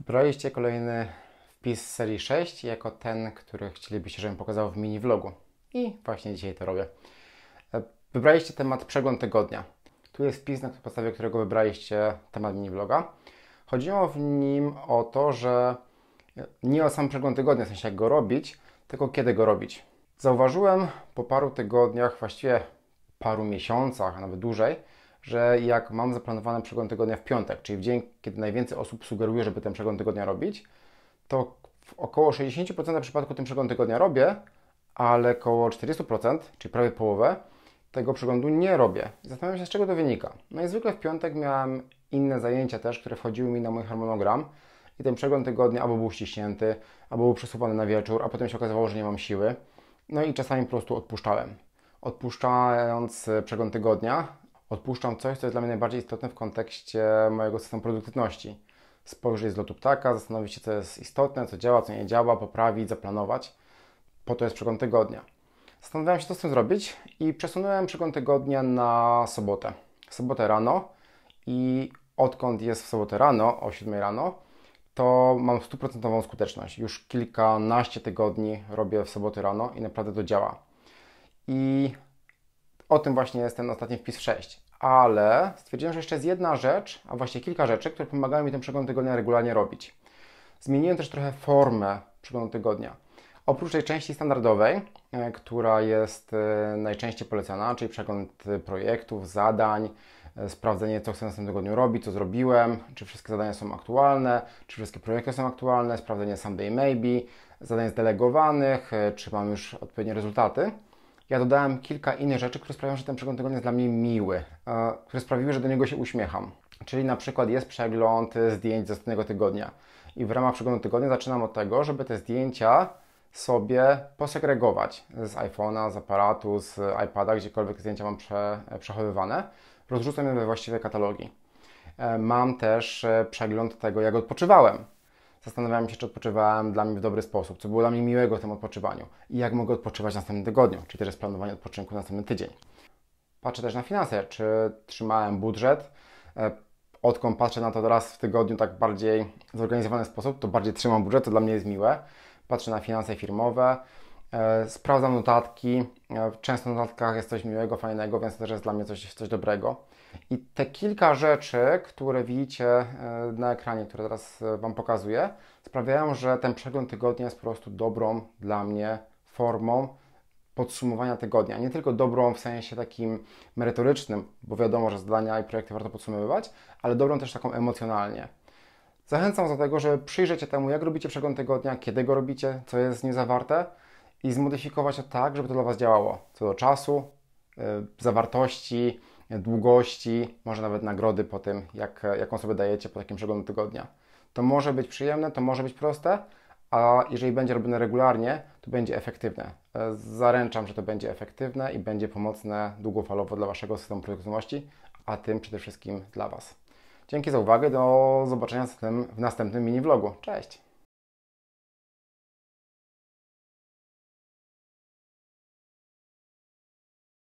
Wybraliście kolejny wpis z serii 6 jako ten, który chcielibyście, żebym pokazał w mini vlogu. I właśnie dzisiaj to robię. E, wybraliście temat przegląd tygodnia. Tu jest wpis, na podstawie którego wybraliście temat mini vloga. Chodziło w nim o to, że nie o sam przegląd tygodnia, w sensie jak go robić, tylko kiedy go robić. Zauważyłem po paru tygodniach, właściwie paru miesiącach, a nawet dłużej, że jak mam zaplanowany przegląd tygodnia w piątek, czyli w dzień, kiedy najwięcej osób sugeruje, żeby ten przegląd tygodnia robić, to w około 60% przypadku ten przegląd tygodnia robię, ale około 40%, czyli prawie połowę, tego przeglądu nie robię. Zastanawiam się, z czego to wynika. No i zwykle w piątek miałem inne zajęcia też, które wchodziły mi na mój harmonogram i ten przegląd tygodnia albo był ściśnięty, albo był przesuwany na wieczór, a potem się okazało, że nie mam siły. No i czasami po prostu odpuszczałem. Odpuszczając e, przegląd tygodnia, odpuszczam coś, co jest dla mnie najbardziej istotne w kontekście mojego systemu produktywności. Spojrzeć z lotu ptaka, zastanowić się, co jest istotne, co działa, co nie działa, poprawić, zaplanować. Po to jest przegląd tygodnia. Zastanawiałem się, co z tym zrobić i przesunąłem przegląd tygodnia na sobotę. Sobotę rano i odkąd jest w sobotę rano, o 7 rano, to mam stuprocentową skuteczność. Już kilkanaście tygodni robię w sobotę rano i naprawdę to działa. I o tym właśnie jest ten ostatni wpis 6. Ale stwierdziłem, że jeszcze jest jedna rzecz, a właśnie kilka rzeczy, które pomagają mi ten przegląd tygodnia regularnie robić. Zmieniłem też trochę formę przeglądu tygodnia. Oprócz tej części standardowej, e, która jest e, najczęściej polecana, czyli przegląd e, projektów, zadań, sprawdzenie, co chcę w następnym tygodniu robić, co zrobiłem, czy wszystkie zadania są aktualne, czy wszystkie projekty są aktualne, sprawdzenie someday maybe, zadań zdelegowanych, czy mam już odpowiednie rezultaty – ja dodałem kilka innych rzeczy, które sprawiają, że ten przegląd tygodnia jest dla mnie miły, które sprawiły, że do niego się uśmiecham. Czyli na przykład jest przegląd zdjęć z ostatniego tygodnia. I w ramach przeglądu tygodnia zaczynam od tego, żeby te zdjęcia sobie posegregować z iPhone'a, z aparatu, z iPada, gdziekolwiek zdjęcia mam prze, przechowywane. Rozrzucam je we właściwe katalogi. E, mam też e, przegląd tego, jak odpoczywałem zastanawiałem się, czy odpoczywałem dla mnie w dobry sposób, co było dla mnie miłego w tym odpoczywaniu i jak mogę odpoczywać w następnym tygodniu, czy też jest planowanie odpoczynku na następny tydzień. Patrzę też na finanse, czy trzymałem budżet, e, odkąd patrzę na to teraz w tygodniu tak bardziej zorganizowany sposób, to bardziej trzymam budżet, to dla mnie jest miłe. Patrzę na finanse firmowe, e, sprawdzam notatki. E, często w notatkach jest coś miłego, fajnego, więc to też jest dla mnie coś, coś dobrego. I te kilka rzeczy, które widzicie e, na ekranie, które teraz e, Wam pokazuję, sprawiają, że ten przegląd tygodnia jest po prostu dobrą dla mnie formą podsumowania tygodnia. Nie tylko dobrą w sensie takim merytorycznym, bo wiadomo, że zadania i projekty warto podsumowywać, ale dobrą też taką emocjonalnie. Zachęcam do tego, żeby przyjrzeć się temu, jak robicie przegląd tygodnia, kiedy go robicie, co jest w nim zawarte i zmodyfikować to tak, żeby to dla Was działało co do czasu, e, zawartości, długości, może nawet nagrody po tym, jak, jaką sobie dajecie po takim przeglądu tygodnia. To może być przyjemne, to może być proste, a jeżeli będzie robione regularnie, to będzie efektywne. E, zaręczam, że to będzie efektywne i będzie pomocne długofalowo dla Waszego systemu produktywności, a tym przede wszystkim dla Was. Dzięki za uwagę, do zobaczenia w następnym mini-vlogu. Cześć!